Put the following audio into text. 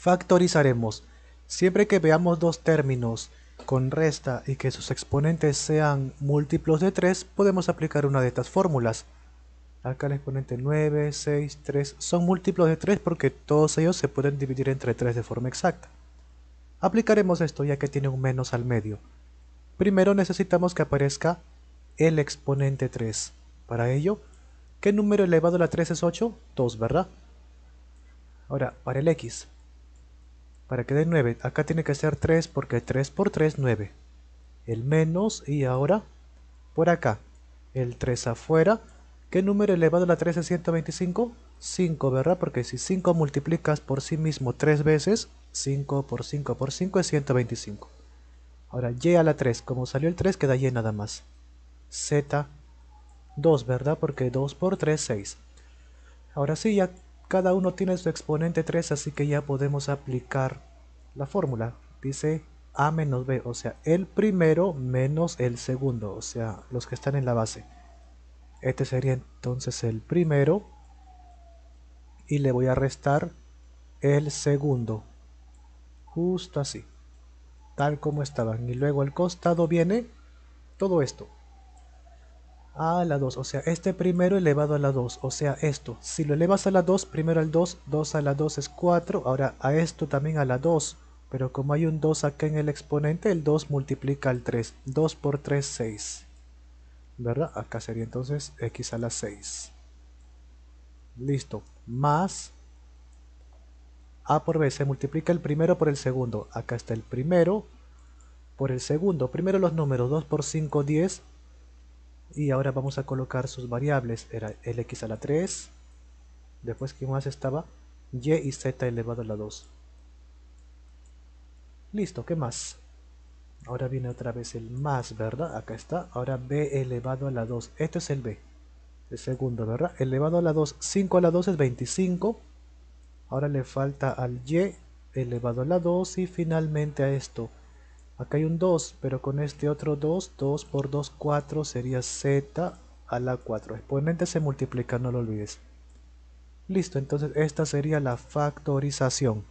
Factorizaremos. Siempre que veamos dos términos con resta y que sus exponentes sean múltiplos de 3, podemos aplicar una de estas fórmulas. Acá el exponente 9, 6, 3 son múltiplos de 3 porque todos ellos se pueden dividir entre 3 de forma exacta. Aplicaremos esto ya que tiene un menos al medio. Primero necesitamos que aparezca el exponente 3. Para ello, ¿qué número elevado a la 3 es 8? 2, ¿verdad? Ahora, para el x, para que dé 9. Acá tiene que ser 3 porque 3 por 3, 9. El menos y ahora por acá. El 3 afuera. ¿Qué número elevado a la 3 es 125? 5, ¿verdad? Porque si 5 multiplicas por sí mismo 3 veces, 5 por 5 por 5 es 125. Ahora, y a la 3. Como salió el 3, queda y nada más. Z, 2, ¿verdad? Porque 2 por 3, 6. Ahora sí, ya cada uno tiene su exponente 3, así que ya podemos aplicar la fórmula. Dice A menos B, o sea, el primero menos el segundo, o sea, los que están en la base. Este sería entonces el primero y le voy a restar el segundo. Justo así, tal como estaban. Y luego al costado viene todo esto a la 2, o sea, este primero elevado a la 2, o sea, esto. Si lo elevas a la 2, primero al 2, 2 a la 2 es 4, ahora a esto también a la 2. Pero como hay un 2 acá en el exponente, el 2 multiplica al 3. 2 por 3, 6. ¿Verdad? Acá sería entonces x a la 6. Listo. Más a por b. Se multiplica el primero por el segundo. Acá está el primero por el segundo. Primero los números 2 por 5, 10 y ahora vamos a colocar sus variables era el x a la 3 después que más estaba y y z elevado a la 2 listo qué más ahora viene otra vez el más verdad acá está ahora b elevado a la 2 este es el b el segundo verdad elevado a la 2 5 a la 2 es 25 ahora le falta al y elevado a la 2 y finalmente a esto Acá hay un 2, pero con este otro 2, 2 por 2, 4 sería z a la 4. Exponente se multiplica, no lo olvides. Listo, entonces esta sería la factorización.